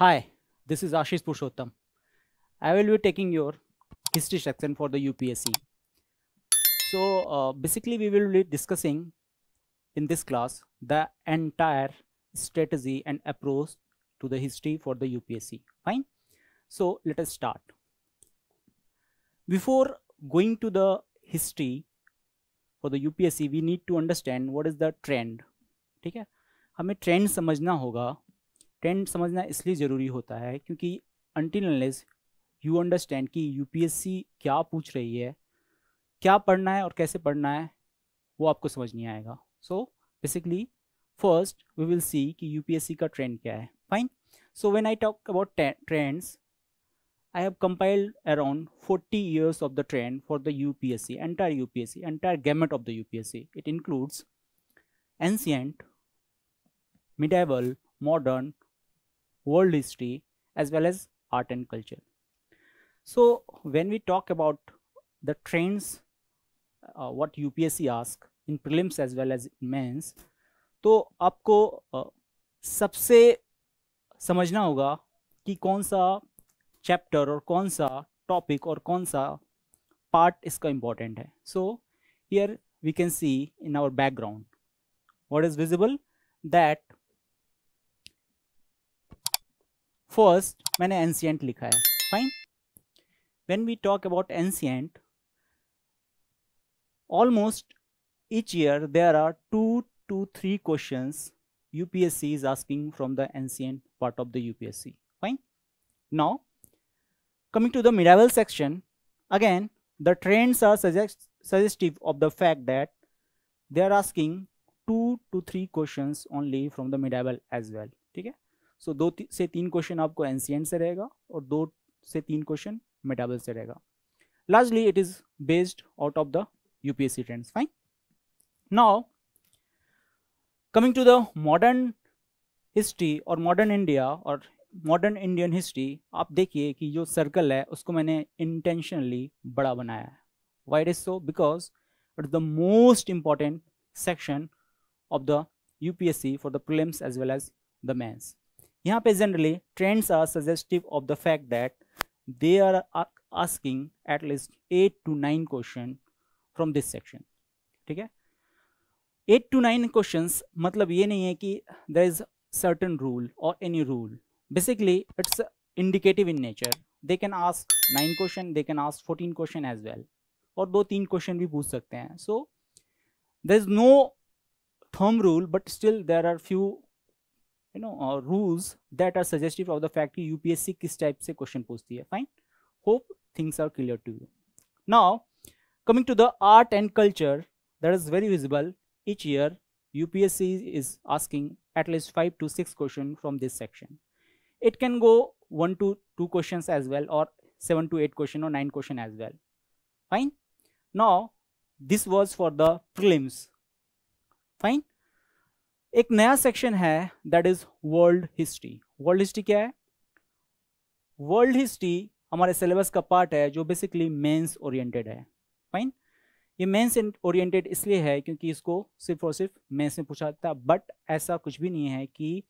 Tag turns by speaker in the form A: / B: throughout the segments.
A: Hi, this is Ashish Purushottam. I will be taking your history section for the UPSC. So uh, basically we will be discussing in this class the entire strategy and approach to the history for the UPSC. Fine. So let us start. Before going to the history for the UPSC, we need to understand what is the trend. ठीक है हमें trend समझना होगा trend समझना इसलिए ज़रूरी होता है क्योंकि अनटिलनेस यू अंडरस्टैंड कि यूपीएससी क्या पूछ रही है क्या पढ़ना है और कैसे पढ़ना है वो आपको समझ नहीं आएगा so basically first we will see कि यूपीएससी का ट्रेंड क्या है fine so when I talk about trends I have compiled around 40 years of the trend for the UPSC, entire UPSC, entire gamut of the UPSC. It includes ancient, medieval, modern, world history as well as art and culture. So when we talk about the trends, uh, what UPSC ask in prelims as well as mains, तो आपको uh, सबसे समझना होगा कि कौन सा chapter और कौन सा टॉपिक और कौन सा पार्ट इसका इम्पोर्टेंट है so here we can see in our background what is visible that first मैंने एंशियंट लिखा है fine when we talk about ancient almost each year there are two two three question UPSC is asking from the ancient part of the UPSC fine now coming to the medieval section again the trends are suggestive of the fact that they are asking two two three question only from the medieval as well ठीक है सो दो से तीन question आपको ancient से रहेगा और दो से तीन क्वेश्चन मेटाबल से रहेगा largely it is based out of the UPSC trends fine now coming to the modern history और मॉडर्न इंडिया और मॉडर्न इंडियन हिस्ट्री आप देखिए कि जो सर्कल है उसको मैंने इंटेंशनली बड़ा बनाया है why it is so because it is the most important section of the UPSC for the prelims as well as the mains यहाँ पे generally trends are suggestive of the fact that they are asking at least eight to nine question from this section ठीक है eight to nine question मतलब ये नहीं है कि there is certain rule और any rule basically it's indicative in nature they can ask nine question they can ask fourteen question as well और दो तीन क्वेश्चन भी पूछ सकते हैं सो देर इज नो थर्म rule but still there are few you know uh, rules that are suggestive of the fact that UPSC किस type से question पूछती है fine hope things are clear to you now coming to the art and culture that is very visible each year UPSC is asking at least 5 to 6 questions from this section. It can go 1 to 2 questions as well or 7 to 8 question or 9 question as well. Fine. Now, this was for the prelims. Fine. एक नया section है that is world history world history क्या है world history हमारे syllabus का part है जो basically mains oriented है फाइन ये मेंस ओरिएंटेड इसलिए है क्योंकि इसको सिर्फ और सिर्फ मेंस में पूछा जाता बट ऐसा कुछ भी नहीं है कि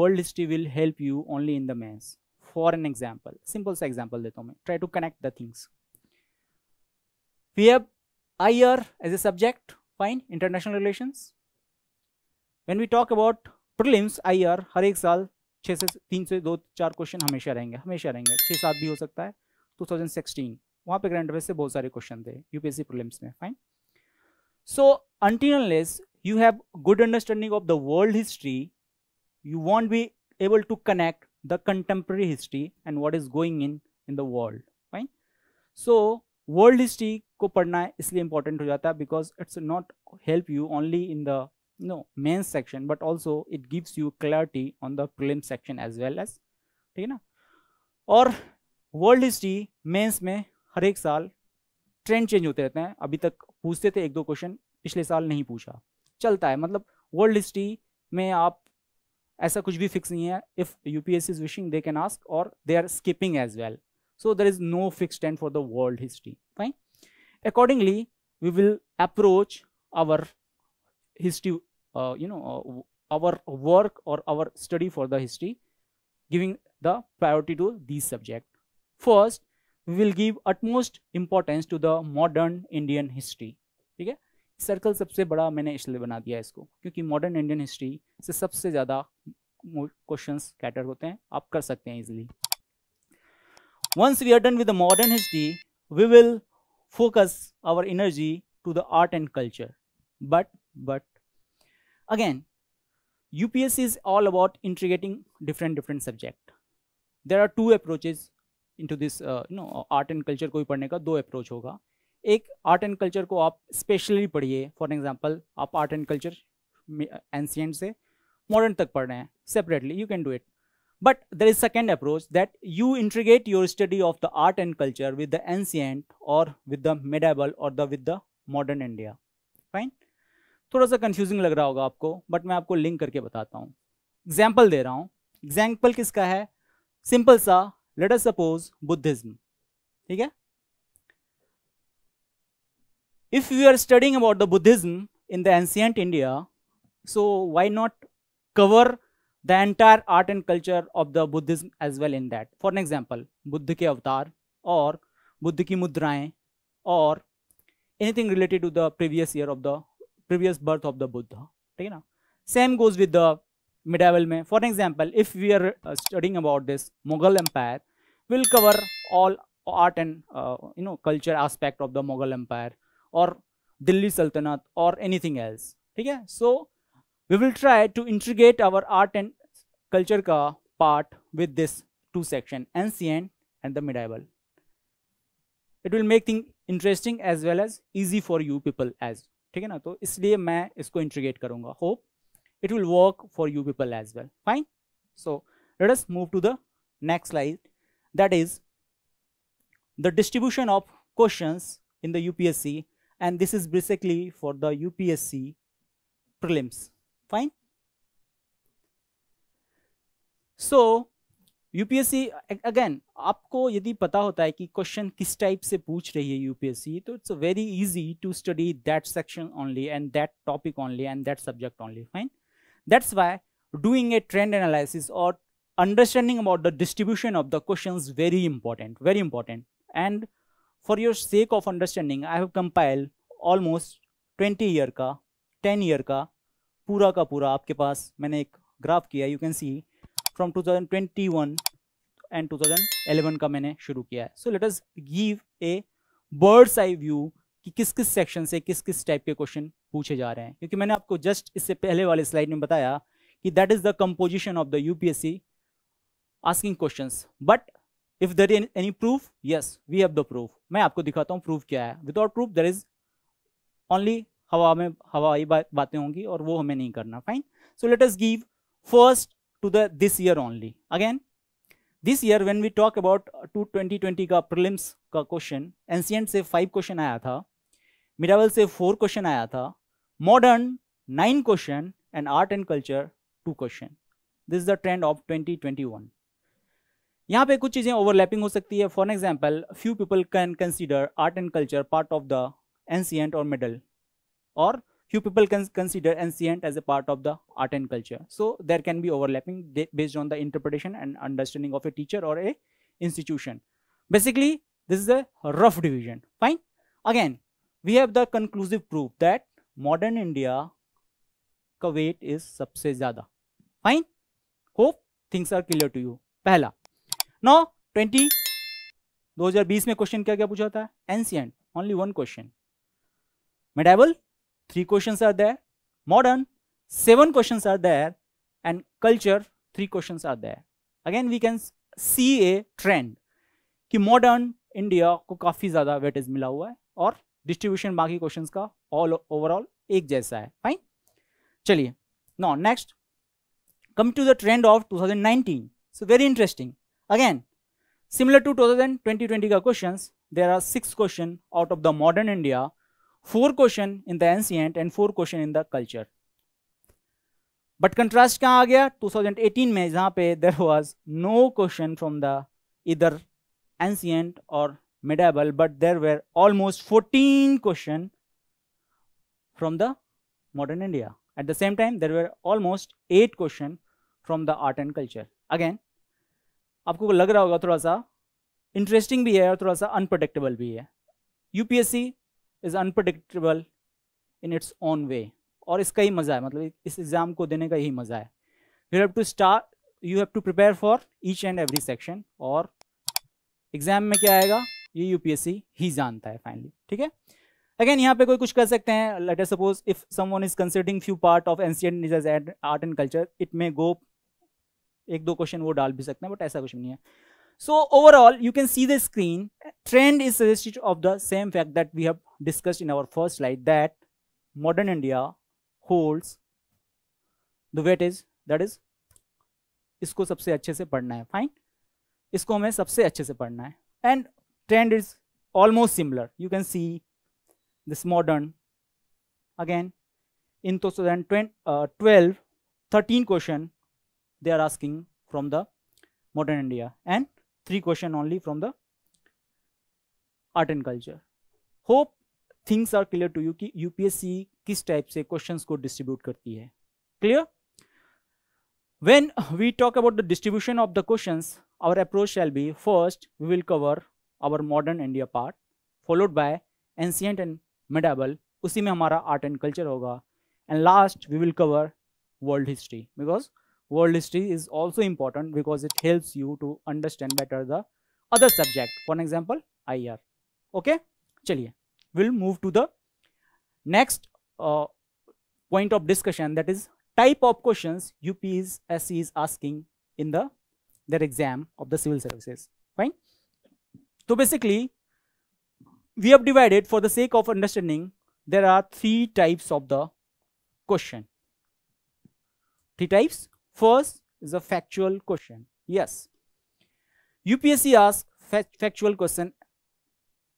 A: world history will help you only in the mains for an example simple सा एग्जाम्पल देता हूँ मैं try to connect the things we have I R as a subject fine international relations when we talk about prelims I R हर एक साल छः से तीन से दो चार क्वेश्चन हमेशा रहेंगे हमेशा रहेंगे छः सात भी हो सकता है 2016 वहाँ पे करंट से बहुत सारे क्वेश्चन थे यूपीएससी प्रिलिम्स में fine so until unless you have good understanding of the world history you won't be able to connect the contemporary history and what is going in in the world fine so world history को पढ़ना इसलिए important हो जाता है because it's not help you only in the no mains section but also it gives you clarity on the prelim section as well as ठीक है ना और वर्ल्ड हिस्ट्री मेंस में हर एक साल ट्रेंड चेंज होते रहते हैं अभी तक पूछते थे एक दो क्वेश्चन पिछले साल नहीं पूछा चलता है मतलब वर्ल्ड हिस्ट्री में आप ऐसा कुछ भी फिक्स नहीं है if U P S is wishing they can ask और they are skipping as well so there is no fix stand for the world history fine accordingly we will approach our history you know our work or our study for the history giving the priority to these subjects. First, we will give utmost importance to the modern Indian history. ठीक है circle सबसे बड़ा मैंने इसलिए बना दिया इसको क्योंकि मॉडर्न इंडियन हिस्ट्री से सबसे ज़्यादा क्वेश्चन कैटर होते हैं आप कर सकते हैं easily once we are done with the modern history we will focus our energy to the art and culture but but Again, UPS is all about integrating different different subject. There are two approaches into this uh, you know art and culture को भी पढ़ने का दो approach होगा एक art and culture को आप specially पढ़िए फॉर एग्जाम्पल आप आर्ट एंड कल्चर एंशियंट से मॉडर्न तक पढ़ रहे हैं separately you can do it but there is second approach that you integrate your study of the art and culture with the ancient और with the medieval और the with the modern India fine थोड़ा सा confusing लग रहा होगा आपको but मैं आपको लिंक करके बताता हूँ एग्जाम्पल दे रहा हूँ एग्जाम्पल किसका है सिंपल सा लेट अस सपोज बुद्धिज्म ठीक है if you are studying about the Buddhism in the ancient India so why not cover the entire art and culture of the Buddhism as well in that for an example Buddha के अवतार और बुद्ध की मुद्राएं और anything related to the previous year of the previous birth of the Buddha ठीक है ना same goes with the medieval में for example if we are studying about this Mughal empire will cover all art and you know culture aspect of the Mughal empire और दिल्ली सल्तनत और anything else ठीक है so we will try to integrate our art and culture का part with this two section an and the medieval it will make thing interesting as well as easy for you people as ठीक है ना तो इसलिए मैं इसको integrate करूंगा hope it will work for you people as well fine so let us move to the next slide that is the distribution of question in the UPSC and this is basically for the UPSC prelims fine so UPSC again आपको यदि पता होता है कि question किस type से पूछ रही है यूपीएससी तो it's very easy to study that section only and that topic only and that subject only fine that's why doing a trend analysis और understanding about the distribution of the question very important very important and for your sake of understanding I have compile almost twenty year का ten year का पूरा का पूरा आपके पास मैंने एक graph किया you can see from 2021 and 2011 का मैंने शुरू किया है so let us give a bird's eye view कि किस किस सेक्शन से किस किस टाइप के क्वेश्चन पूछे जा रहे हैं क्योंकि मैंने आपको जस्ट इससे पहले वाले स्लाइड में बताया कि that is the composition of the UPSC asking question but if there is any proof yes we have the proof मैं आपको दिखाता हूँ प्रूफ क्या है without proof there is only हवा में हवाई बातें होंगी और वो हमें नहीं करना fine so let us give first to the this year only. Again, this year when we talk about two twenty twenty का प्रिलिम्स का क्वेश्चन एनसीएंट से फाइव क्वेश्चन आया था मिडावल से फोर क्वेश्चन आया था modern nine question and art and culture two question this is the 2021 यहाँ पे कुछ चीज़ें ओवरलैपिंग हो सकती है for example few people can consider art and culture part of the ancient और मिडल और few people can consider ancient as a part of the art and culture. So there can be overlapping based on the interpretation and understanding of a teacher or a institution. Basically, this is a rough division, fine. Again, we have the conclusive proof that modern India, Kuwait is सबसे ज़्यादा, fine. Hope things are clear to you. पहला, now 20, 2020 में question क्या क्या पूछा था? Ancient, only one question. Medieval three questions are there modern seven questions are there and culture three questions are there again we can see a trend कि modern India को काफ़ी ज़्यादा वेटेज मिला हुआ है और डिस्ट्रीब्यूशन बाकी क्वेश्चन का ऑल ओवरऑल एक जैसा है फाइन चलिए now next come to the trend of 2019 so very interesting again similar to 2020 20 का questions there are six question out of the modern India four question in the ancient and four question in the culture but contrast कहाँ आ गया 2018 में जहाँ पे there was no question from the इधर ancient और medieval but there were almost fourteen question from the modern India at the same time there were almost eight question from the art and culture again आपको लग रहा होगा थोड़ा सा interesting भी है और थोड़ा सा अनप्रडिक्टेबल भी है UPSC is unpredictable in its own way और इसका ही मज़ा है मतलब इस एग्ज़ाम को देने का ही मज़ा है you have to start you have to prepare for each and every section और एग्ज़ाम में क्या आएगा ये यूपीएससी ही जानता है फाइनली ठीक है अगेन यहाँ पे कोई कुछ कर सकते हैं let us suppose if someone is considering few part of ancient art and culture it may go एक दो क्वेश्चन वो डाल भी सकते हैं बट ऐसा कुछ नहीं है So overall, you can see the screen. Trend is suggestive of the same fact that we have discussed in our first slide that modern India holds the weightage that is इसको सबसे अच्छे से पढ़ना है Fine. इसको हमें सबसे अच्छे से पढ़ना है And trend is almost similar. You can see this modern again in 2012 uh, 13 question they are asking from the modern india and three question only from the art and culture hope things are clear to you ki upsc kis type se questions ko distribute karti hai clear when we talk about the distribution of the questions our approach shall be first we will cover our modern india part followed by ancient and medieval usi mein hamara art and culture hoga and last we will cover world history because world history is also important because it helps you to understand better the other subject for example IR okay chaliye we'll move to the next uh, point of discussion that is type of questions UPs SC is asking in the their exam of the civil services fine so basically we have divided for the sake of understanding there are three types of the question three types First is a factual question. Yes. UPSC asks factual question.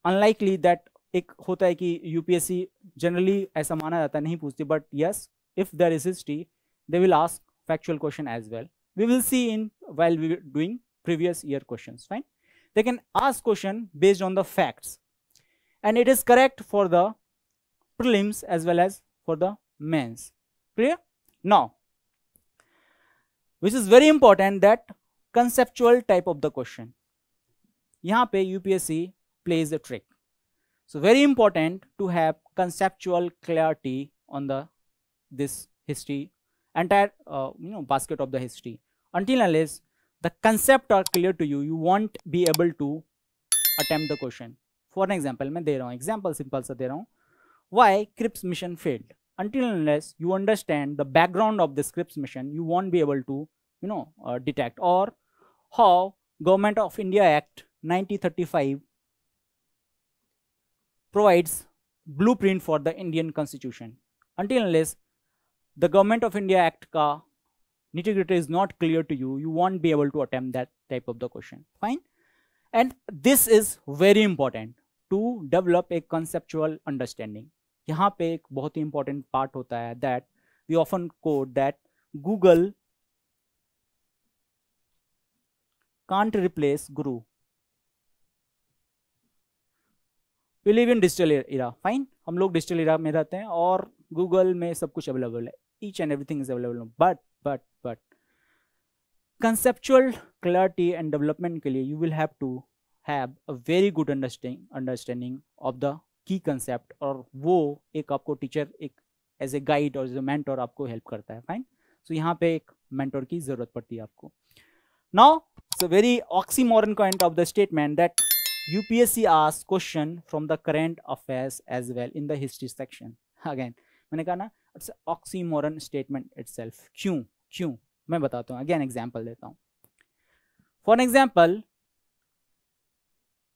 A: Unlikely that एक होता है UPSC generally ऐसा माना जाता नहीं पूछती but yes if there is history they will ask factual question as well we will see in while we were doing previous year questions fine they can ask question based on the facts and it is correct for the prelims as well as for the mains clear now which is very important that conceptual type of the question यहाँ पे plays a trick so very important to have conceptual clarity on the this history entire uh, you know basket of the history until unless the concept are clear to you you won't be able to attempt the question for an example मैं दे रहा हूँ example simple सा दे रहा हूँ why Crips mission failed until unless you understand the background of the scripts mission, you won't be able to, you know, uh, detect or how Government of India Act 1935 provides blueprint for the Indian constitution. Until unless the Government of India Act ka nitty-gritty is not clear to you, you won't be able to attempt that type of the question. Fine. And this is very important to develop a conceptual understanding. यहाँ पे एक बहुत ही important part होता है that we often quote that Google can't replace guru we live in digital era fine हम लोग digital इरा में रहते हैं और गूगल में सब कुछ अवेलेबल है each and everything is available but but but conceptual clarity and development के लिए you will have to have a very good understanding understanding of the key concept और वो एक आपको टीचर एक एज ए गाइड और as a mentor आपको help करता है फाइन सो so, यहाँ पे एक मैंटोर की जरूरत पड़ती है आपको now it's a very oxymoron point of the statement that UPSC ask question from the current affairs as well in the history section again मैंने कहा ना इट्स ऑक्सीमोरन स्टेटमेंट इटसेल्फ क्यों क्यों मैं बताता हूँ अगेन एग्जाम्पल देता हूँ फॉर एग्जाम्पल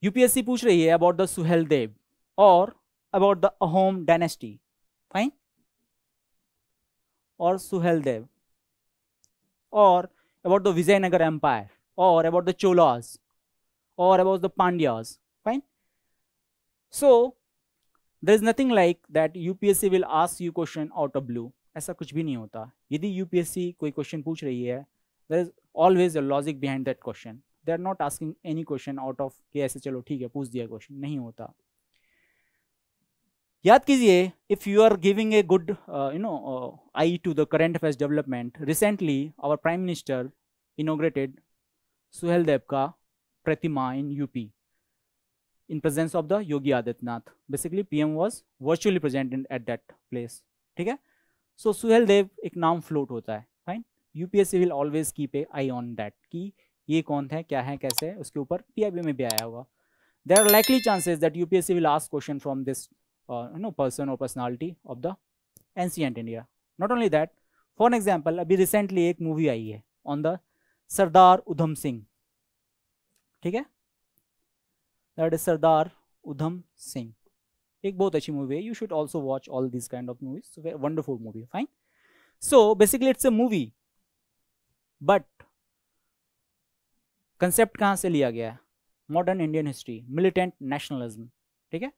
A: यूपीएससी पूछ रही है अबाउट द सुहेल देव और about the Ahom dynasty fine और देव और अबाउट द विजयनगर एम्पायर और अबाउट द चोलास और about the Pandyas fine so there is nothing like that UPSC will ask you question out of blue ऐसा कुछ भी नहीं होता यदि यूपीएससी कोई क्वेश्चन पूछ रही है there is always a logic behind that question they are not asking any question out of के ऐसे चलो ठीक है पूछ दिया क्वेश्चन नहीं होता याद कीजिए if you are giving a good you know eye to the current affairs development recently our prime minister inaugurated Suheldev का प्रतिमा in UP in presence of the Yogi Adityanath basically PM was virtually present in, at that place ठीक है सो सुहेल देव एक नाम float होता है fine UPSC will always keep a eye on that कि ये कौन है क्या है कैसे है उसके ऊपर पी में भी आया होगा there are likely chances that UPSC will ask question from this or uh, you know person or personality of the ancient India. Not only that, for example, अभी recently एक movie आई है on the सरदार उधम सिंह ठीक है that is Sardar Udham Singh एक बहुत अच्छी movie है you should also watch all this kind of movies wonderful movie fine so basically it's a movie but concept कहाँ से लिया गया है modern Indian history militant nationalism ठीक है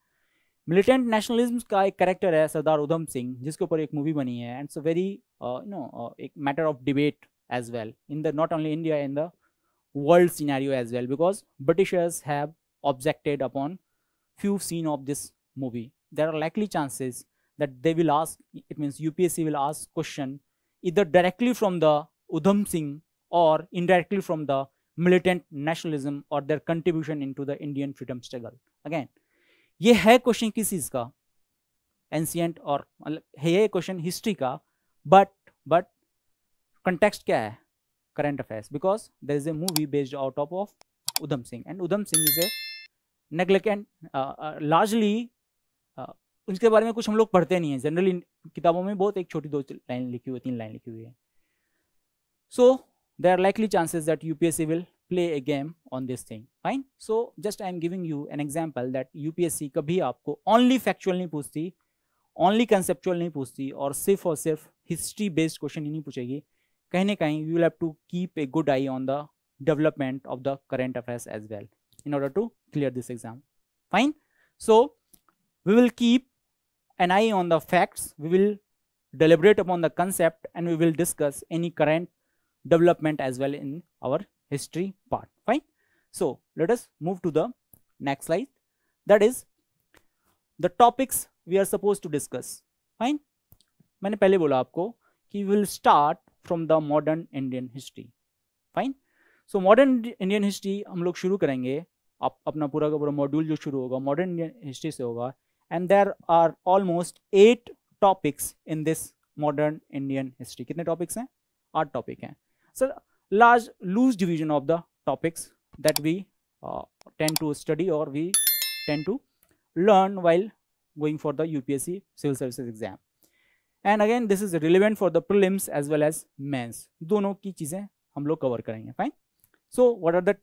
A: मिलिटेंट नेशनलिज्म का एक करेक्टर है सरदार उधम सिंह जिसके ऊपर एक मूवी बनी है एंड वेरी यू नो एक matter of debate as well in the not only India in the world scenario as well because Britishers have objected upon few scene of this movie there are likely chances that they will ask it means U P S C will ask question इधर directly from the Udham Singh और indirectly from the militant nationalism और their contribution in to the Indian freedom struggle again ये है question किस चीज़ का ancient और मतलब है क्वेश्चन हिस्ट्री का बट बट कंटेक्स्ट क्या है current affairs because there is a movie based out of of Udham Singh and Udham Singh is a neglect largely उनके बारे में कुछ हम लोग पढ़ते नहीं हैं जनरली किताबों में बहुत एक छोटी दो लाइन लिखी हुई तीन लाइन लिखी हुई है so there are likely chances that UPSC will play a game on this thing fine so just i am giving you an example that upsc kabhi aapko only factual nahi puchti only conceptual nahi puchti aur sirf aur sirf history based question hi nahi puchegi kahine kahin you will have to keep a good eye on the development of the current affairs as well in order to clear this exam fine so we will keep an eye on the facts we will deliberate upon the concept and we will discuss any current development as well in our history part fine so let us move to the next slide that is the topics we are supposed to discuss fine मैंने पहले बोला आपको कि will start from the modern Indian history fine so modern Indian history हम लोग शुरू करेंगे आप अपना पूरा का पूरा मॉड्यूल जो शुरू होगा मॉडर्न इंडियन हिस्ट्री से होगा and there are almost eight topics in this modern Indian history कितने टॉपिक्स हैं आठ टॉपिक हैं sir large loose division of the topics that we uh, tend to study or we tend to learn while going for the UPSC civil services exam. And again this is relevant for the prelims as well as mains दोनों की चीजें हम लोग cover करेंगे fine so what are the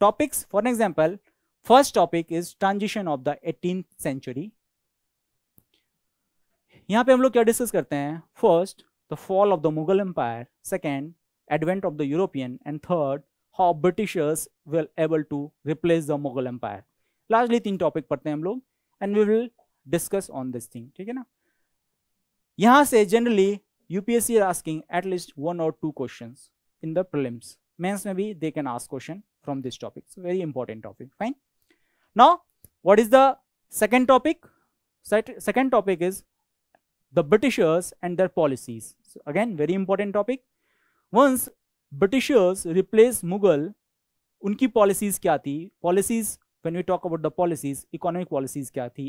A: topics for example first topic is transition of the eighteen century यहाँ पे हम लोग क्या डिस्कस करते हैं first the fall of the Mughal empire second advent of the European, and third, how Britishers were able to replace the Mughal Empire. Largely three topic padte hain log, and we will discuss on this thing. Here, generally, UPSC is asking at least one or two questions in the prelims. Mains maybe they can ask question from this topic. So very important topic. Fine. Now, what is the second topic? Second topic is the Britishers and their policies. So again, very important topic once britishers replaced mughal unki policies kya thi policies when we talk about the policies economic policies kya thi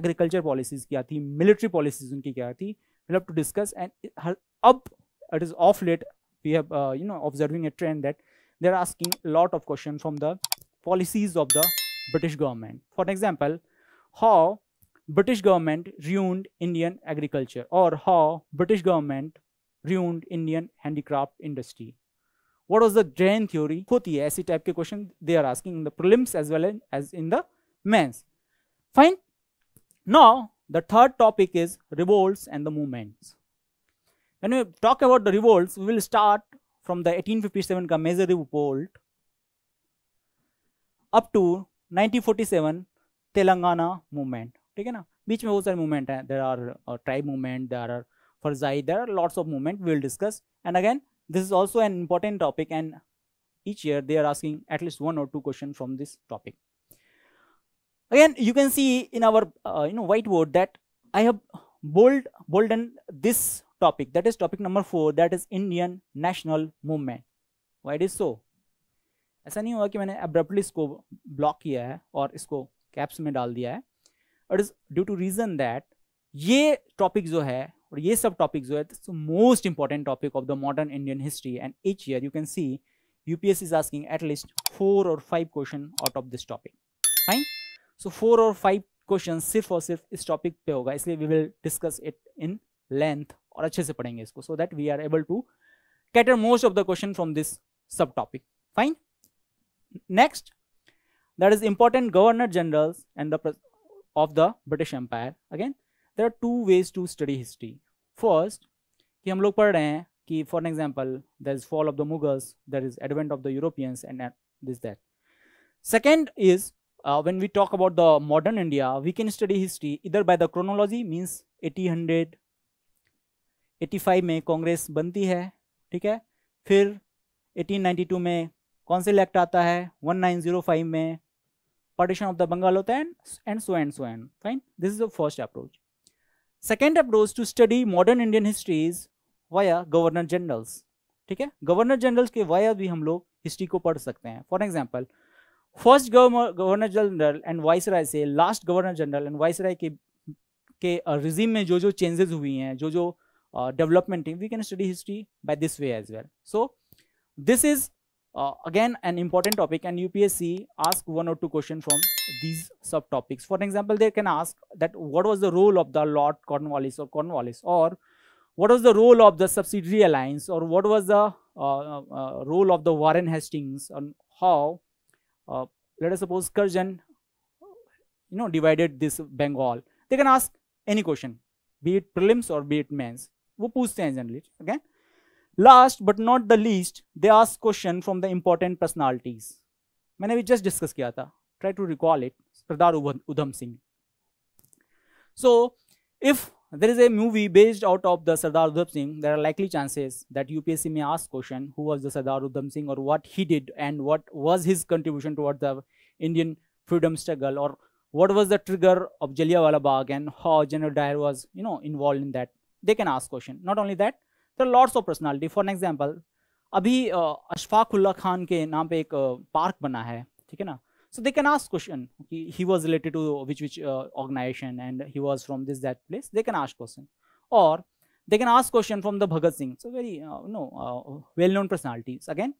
A: agriculture policies kya thi military policies unki kya thi we'll have to discuss and up it is off late we have uh, you know observing a trend that they are asking a lot of questions from the policies of the british government for example how british government ruined indian agriculture or how british government ruined Indian handicraft industry. What was the drain theory? होती है type question they are asking in the prelims as well as in the mains. Fine. Now the third topic is revolts and the movements. When we talk about the revolts, we will start from the 1857 का major revolt up to 1947 Telangana movement. Okay na? ना बीच में बहुत There are हैं there are tribe for xi there are lots of movement we will discuss and again this is also an important topic and each year they are asking at least one or two question from this topic again you can see in our uh, you know whiteboard that i have bold bolden this topic that is topic number 4 that is indian national movement why it is so aisa nahi hua ki maine abruptly isko block kiya hai aur isko caps mein dal diya hai it is due to reason that ye topic jo hai और ये सब topic जो है most important topic of the modern Indian history and each year you can see UPS is asking at least four or five question out of this topic. Fine. So four or five questions सिर्फ और सिर्फ इस topic पे होगा इसलिए we will discuss it in length और अच्छे से पढ़ेंगे इसको so that we are able to cater most of the question from this sub topic fine next that is important governor generals and the of the British empire again there are two ways to study history first कि हम लोग पढ़ रहे हैं कि for example there is fall of the Mughals there is advent of the Europeans and this that is when we talk about the modern India we can study history इधर by the chronology means eighty hundred eighty five में Congress बनती है ठीक है फिर eighteen to में से act आता है वन नाइन जीरो फाइव में पार्टीशन ऑफ द बंगाल होता है and so and so and fine this is the first approach second approach to study modern Indian history is via governor generals ठीक है governor generals के via भी हम लोग history को पढ़ सकते हैं for example first governor general and viceroy से last governor general and vice के के रिजीम uh, में जो जो चेंजेस हुई हैं जो जो development we can study history by this way as well so this is Uh, again, an important topic and UPSC ask one or two questions from these subtopics. For example, they can ask that what was the role of the Lord Cornwallis or Cornwallis or what was the role of the subsidiary alliance or what was the uh, uh, uh role of the Warren Hastings and how uh, let us suppose Curzon, you know divided this Bengal they can ask any question be it prelims or be it mains Who पूछते हैं generally ठीक Last but not the least, they ask question from the important personalities. I have just discussed it. Try to recall it. Sardar Udham Singh. So, if there is a movie based out of the Sardar Udham Singh, there are likely chances that UPSC may ask question who was the Sardar Udham Singh or what he did and what was his contribution towards the Indian freedom struggle or what was the trigger of Jallianwala Bagh and how General Dyer was you know involved in that. They can ask question. Not only that, there lots of personality for example अभी अशफाक उल्ला खान के नाम पे एक park बना है ठीक है ना so they can ask question he was related to which which organisation and he was from this that place they can ask question और they can ask question from the Bhagat Singh so very no well known personalities again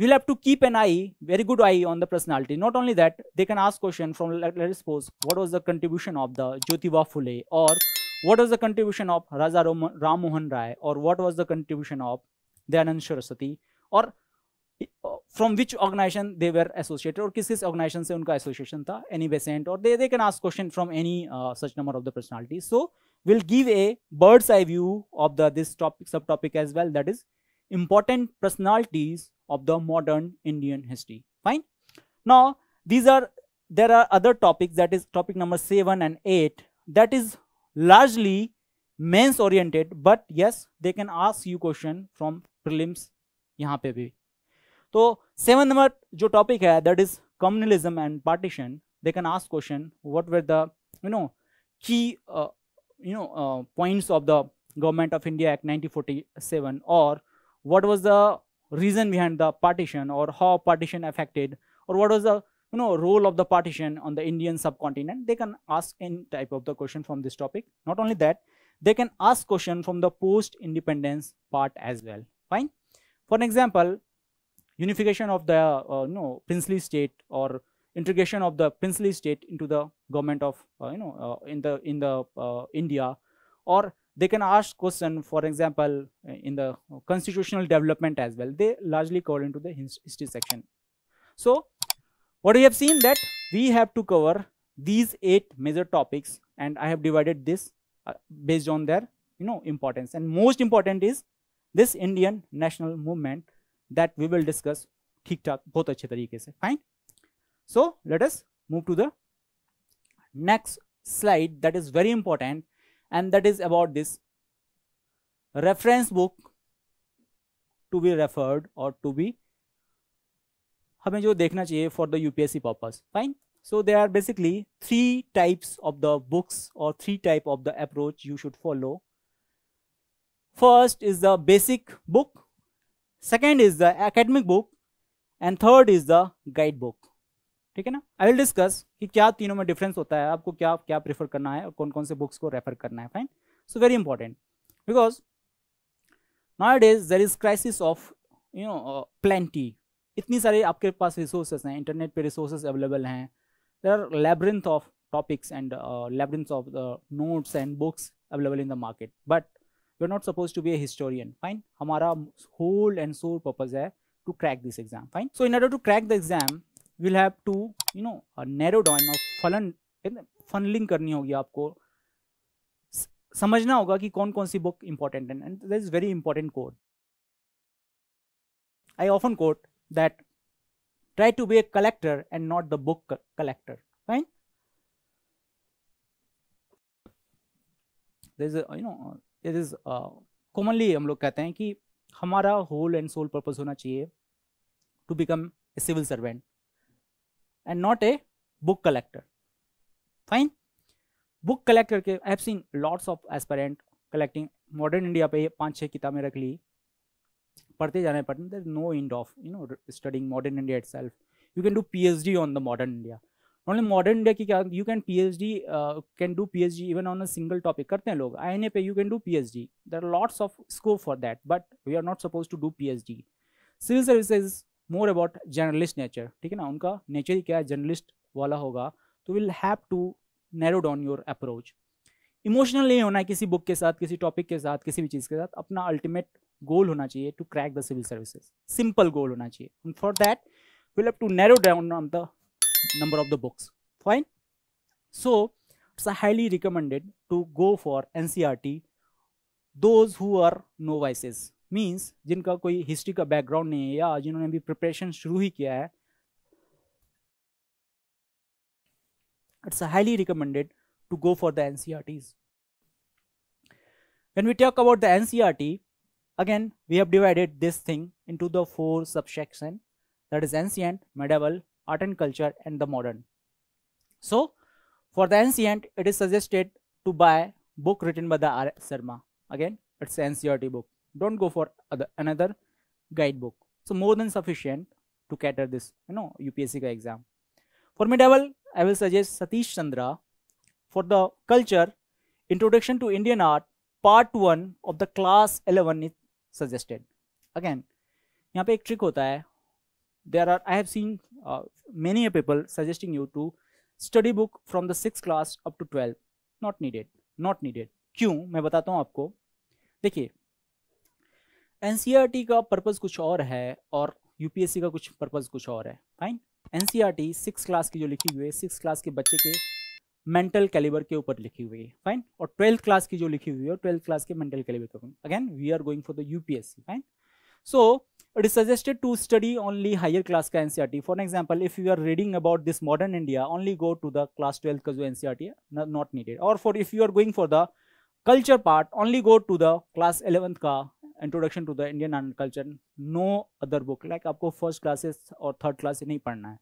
A: you have to keep an eye very good eye on the personality not only that they can ask question from suppose what was the contribution of the Jyotiba Phule और what was the contribution of Raja Ram Mohan Rai or what was the contribution of Dhyanand Saraswati or uh, from which organization they were associated or kis kis organization se unka association tha, any Besant or they, can ask question from any uh, such number of the personalities. So we'll give a bird's eye view of the this topic subtopic as well that is important personalities of the modern Indian history. Fine. Now these are there are other topics that is topic number 7 and 8 that is largely men's oriented but yes they can ask you question from prelims yahan pe bhi to seventh number jo topic hai that is communalism and partition they can ask question what were the you know key uh, you know uh, points of the government of india act 1947 or what was the reason behind the partition or how partition affected or what was the you know role of the partition on the Indian subcontinent they can ask any type of the question from this topic not only that they can ask question from the post independence part as well fine for example unification of the uh, you know princely state or integration of the princely state into the government of uh, you know uh, in the in the uh, india or they can ask question for example uh, in the constitutional development as well they largely call into the history section so what we have seen that we have to cover these eight major topics and I have divided this uh, based on their you know importance and most important is this Indian national movement that we will discuss ठीक ठाक बहुत अच्छे तरीके से fine so let us move to the next slide that is very important and reference book to be referred or to be हमें जो देखना चाहिए for the UPSC purpose fine so they are basically three types of the books और three type of the approach you should follow first is the basic book second is the academic book and third is the guide book ठीक है ना I will discuss कि क्या तीनों में difference होता है आपको क्या क्या प्रेफर करना है और कौन कौन से बुक्स को रेफर करना है fine so very important because not is there is crisis of you know plenty इतनी सारे आपके पास रिसोर्सेज हैं इंटरनेट पे रिसोर्सेज अवेलेबल हैं there are labyrinth of topics and labyrinth of the notes and books available in the market but you are not suppose to be a historian fine हमारा whole and sole purpose है to crack this exam fine so in order to crack the exam will have to you know narrow down और फलन funnelling करनी होगी आपको समझना होगा कि कौन कौन सी बुक इंपॉर्टेंट है and that is very important quote I often quote that try to be a collector and not the book co collector fine there's a you know it is uh, commonly हम लोग कहते हैं कि हमारा whole and soul purpose होना चाहिए to become a civil servant and not a book collector fine book collect करके I have seen lots of aspirant collecting modern India पे पांच छह किताबें रख ली पढ़ते जाने पढ़ने हैं पढ़ते there no end of you know studying modern India itself you can do P H D on the modern India only modern India की क्या you can P H D can do P H D even on a single topic करते हैं लोग I N A पे you can do P H D there are lots of scope for that but we are not suppose to do P H D civil service is more about journalist nature ठीक है ना उनका nature ही क्या है journalist वाला होगा तो will have to narrow down your approach emotional नहीं होना है किसी बुक के साथ किसी टॉपिक के साथ किसी भी चीज़ के साथ अपना अल्टीमेट गोल होना चाहिए to crack the civil services simple goal होना चाहिए for that will have to narrow down on the number of the books fine so it's highly recommended to go for N C R T those who are novices means जिनका कोई history का background नहीं है या जिन्होंने अभी preparation शुरू ही किया है it's highly recommended to go for the N C R Ts when we talk about the N C R T Again, we have divided this thing into the four subsection that is ancient, medieval, art and culture and the modern. So, for the ancient, it is suggested to buy book written by the R. Sharma. Again, it's NCRT book. Don't go for other, another guidebook. So, more than sufficient to cater this, you know, UPSC exam. For medieval, I will suggest Satish Chandra. For the culture, Introduction to Indian Art, Part 1 of the Class 11 suggested again यहाँ पे एक trick होता है there are i have seen uh, many people suggesting you to study book from the 6th class up to 12 not needed not needed क्यों मैं बताता हूँ आपको देखिए एन का पर्पज़ कुछ और है और यूपीएससी का कुछ पर्पज़ कुछ और है fine N C six class की जो लिखी हुई है सिक्स क्लास के बच्चे के मेंटल कैलिबर के ऊपर लिखी हुई है फाइन और ट्वेल्थ क्लास की जो लिखी हुई है ट्वेल्थ क्लास के मेंटल कैलिबर के ऊपर again we are going for the UPSC fine so it is suggested to study only higher class का NCERT for example if you are reading about this modern India only go to the class twelfth का जो NCERT है not needed और for if you are going for the culture part only go to the class eleventh का introduction to the Indian culture no other book like आपको first classes और third classes नहीं पढ़ना है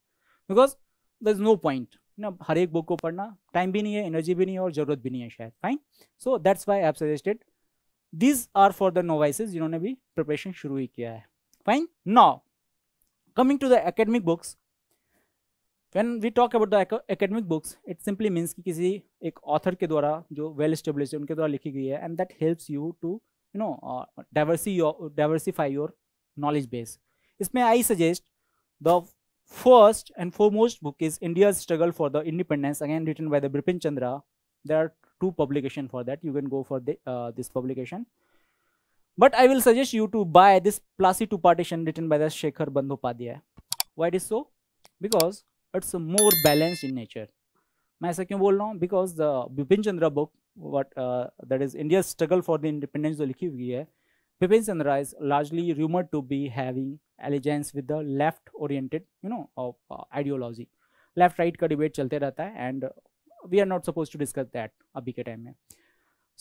A: because there is no point ना हर एक book को पढ़ना टाइम भी नहीं है एनर्जी भी नहीं है और जरूरत भी नहीं है शायद fine so that's why I suggested this are for the novices जिन्होंने भी प्रिपरेशन शुरू ही किया है fine now coming to the academic books when we talk about the academic books it simply means कि किसी एक ऑथर के द्वारा जो वेल स्टेब्लिश उनके द्वारा लिखी गई है and that helps you to you know diverse diversify your knowledge base इसमें I suggest the First and foremost book is India's Struggle for the Independence, again written by the Bipin Chandra. There are two publications for that. You can go for the, uh, this publication. But I will suggest you to buy this Plassey 2 partition written by the Shekhar Bandhopadhyay. Why it is so? Because it's more balanced in nature. मैं ऐसा क्यों बोल Because the because Chandra book, Chandra book what that is India Pipin sunrise largely rumored to be having allegiance with the left oriented you know of uh, left right का debate चलते रहता है and we are not suppose to discuss that अभी के time में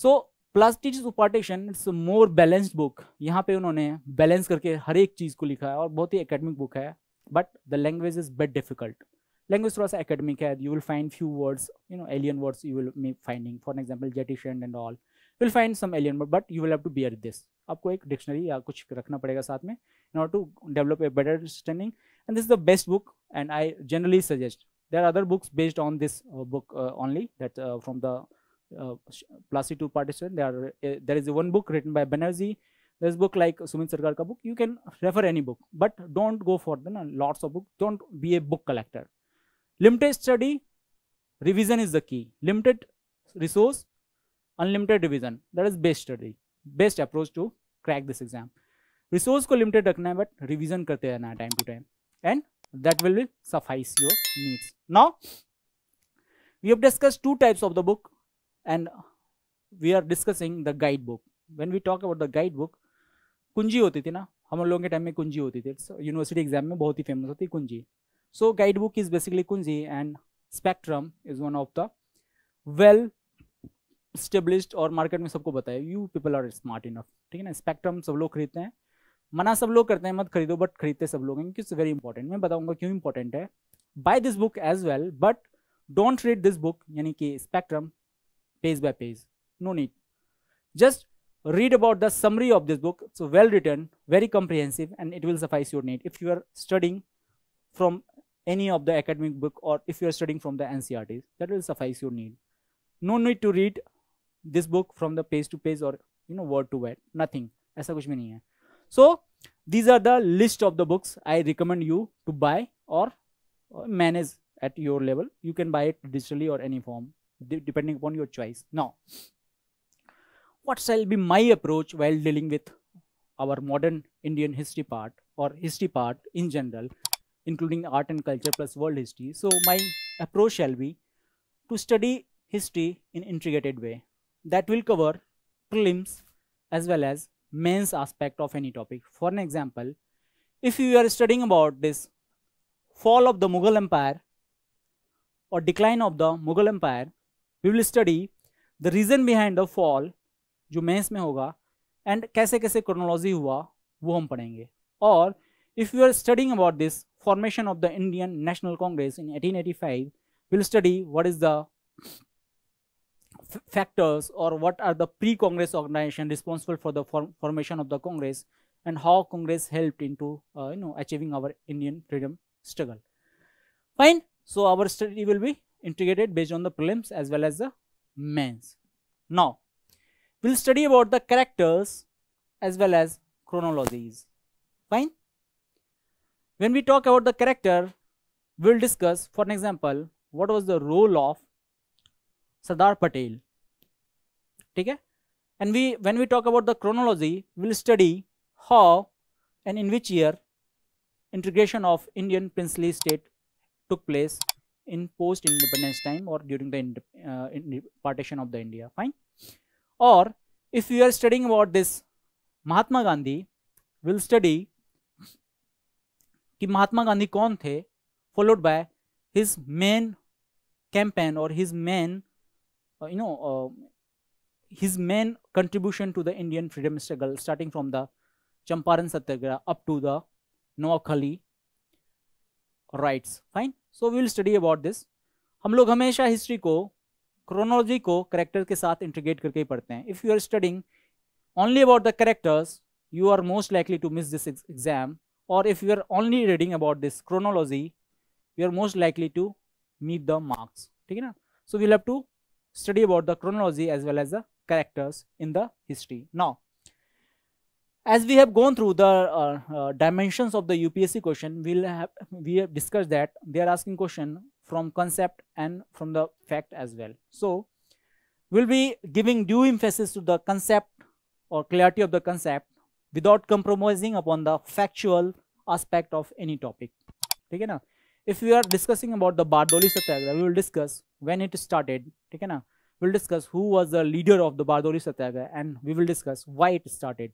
A: so Plassey to partition it's more balanced book यहाँ पे उन्होंने बैलेंस करके हर एक चीज़ को लिखा है और बहुत ही अकेडमिक बुक है but the language is bit difficult language थोड़ा सा एकेडमिक है you will find few words you know alien words you will may finding for example jettison and all will find some alien word but you will have to bear this आपको एक dictionary या कुछ रखना पड़ेगा साथ में in order to develop a better understanding and this is the best book and I generally suggest there other books based on this book only that from the Plassey to partition there there is one book written by Banerjee this book like Sumit Sarkar का book you can refer any book but don't go for the ना lots of book don't be a book collector limited study revision is the key limited resource unlimited revision that is best study best approach to crack this exam resource को limited रखना है but revision करते रहना है time to time and that will will suffice your needs now we have discuss two types of the book and we are discussing the guide book when we talk about the guide book कुंजी होती थी ना हम लोगों के time में कुंजी होती थी यूनिवर्सिटी एग्जाम में बहुत ही फेमस होती कुंजी so guide book is basically kunji and Spectrum is one of the well established और मार्केट में सबको बताया you people are smart enough ठीक है ना स्पेक्ट्रम सब लोग खरीदते हैं मना सब लोग करते हैं मत खरीदो बट खरीदते सब लोग हैं क्योंकि वेरी इंपॉर्टेंट मैं बताऊंगा क्यों इंपॉर्टेंट है buy this book as well but don't read this book यानी कि Spectrum page by page no need just read about the summary of this book so well written very comprehensive and it will suffice your need if you are studying from any of the academic book और if you are studying from the N C R Ts that will suffice your need no need to read this book from the page to page और you know word to word nothing ऐसा कुछ भी नहीं है so these are the list of the books I recommend you to buy और manage at your level you can buy it digitally or any form depending upon your choice now what shall be my approach while dealing with our modern indian history part or history part in general including art and culture plus world history so my approach shall be to study history in integrated way that will cover prelims as well as mains aspect of any topic. For an example, if you are studying about this fall of the Mughal Empire or decline of the Mughal Empire, we will study the reason behind the fall jo mains mein hoga and kaise kaise chronology hua wo hum padhenge or if you are studying about this formation of the Indian National Congress in 1885, we will study what is the factors or what are the pre-Congress organization responsible for the form formation of the Congress and how Congress helped into uh, you know achieving our Indian freedom struggle. Fine. So, our study will be integrated based on the prelims as well as the mains. Now, we will study about the characters as well as chronologies. Fine. When we talk about the character, we will discuss for an example, what was the role of Sardar Patel ठीक है and we when we talk about the chronology will study how and in which year integration of Indian princely state took place in post independence time और during partition of the India fine और if you are studying about this Mahatma Gandhi will study कि महात्मा गांधी कौन थे followed by his main campaign और his main Uh, you know, uh, his main contribution to the Indian freedom struggle, starting from the Champaran Satyagraha up to the Noakhali rights. Fine. So we will study about this. हम लोग हमेशा history को chronology को character के साथ integrate करके ही पढ़ते हैं if you are studying only about the characters you are most likely to miss this exam और if you are only reading about this chronology you are most likely to meet the marks ठीक है ना so we'll have to study about the chronology as well as the characters in the history. Now, as we have gone through the uh, uh, dimensions of the UPSC question, we'll have, we have discussed that they are asking question from concept and from the fact as well. So, we'll be giving due emphasis to the concept or clarity of the concept without compromising upon the factual aspect of any topic. Okay now if we are discussing about the Bardoli Satyagraha, we will discuss when it started. Okay, na? We'll discuss who was the leader of the Bardoli Satyagraha and we will discuss why it started.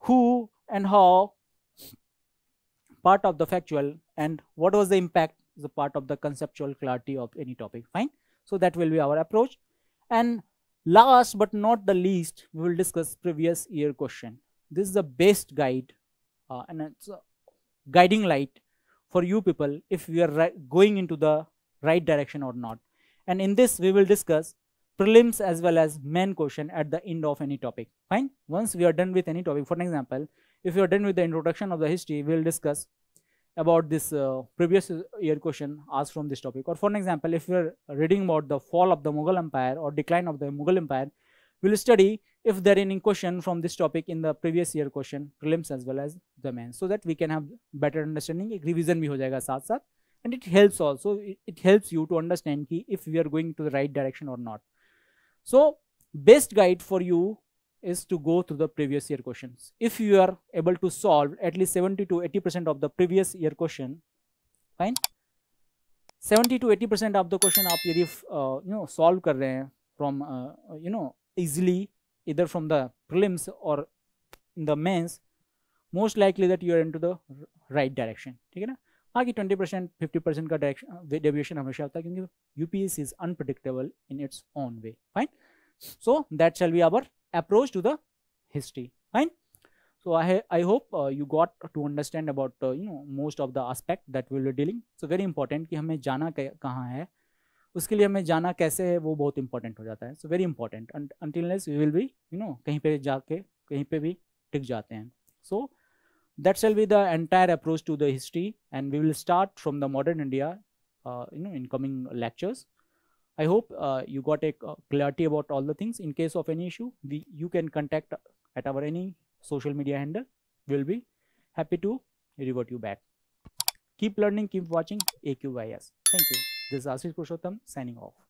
A: Who and how part of the factual and what was the impact is a part of the conceptual clarity of any topic. Fine. So that will be our approach. And last but not the least, we will discuss previous year question. This is the best guide uh, and it's a guiding light for you people if we are right, going into the right direction or not. And in this, we will discuss prelims as well as main question at the end of any topic. Fine. Once we are done with any topic, for example, if you are done with the introduction of the history, we will discuss about this uh, previous year question asked from this topic. Or for example, if you are reading about the fall of the Mughal Empire or decline of the Mughal Empire, we will study if there are any question from this topic in the previous year question prelims as well as the mains so that we can have better understanding ek revision bhi ho jayega sath sath and it helps also it helps you to understand ki if we are going to the right direction or not so best guide for you is to go through the previous year questions if you are able to solve at least 70 to 80 of the previous year question fine 70 to 80 of the question aap yadi uh, you know solve kar rahe hain from uh, you know easily either from the prelims or in the mains most likely that you are into the right direction ठीक है ना 20 percent, 50 percent का direction uh, deviation हमेशा होता है क्योंकि is unpredictable in its own way. Fine. So that shall be our approach to the history. Fine. so i i hope uh, you got to understand about uh, you know most of the aspect that we will be dealing so very important ki hame jana कहाँ है. उसके लिए हमें जाना कैसे है वो बहुत इंपॉर्टेंट हो जाता है so very important until unless we will be you know कहीं पे जाके कहीं पे भी टिक जाते हैं so that shall be the entire approach to the history and we will start from the modern India you know in coming lectures I hope uh, you got a clarity about all the things. In case of any issue, we, you can contact at our any social media handle. We'll be happy to revert you back. Keep learning, keep watching AQYS. Thank you. This is Ashish Purushottam signing off.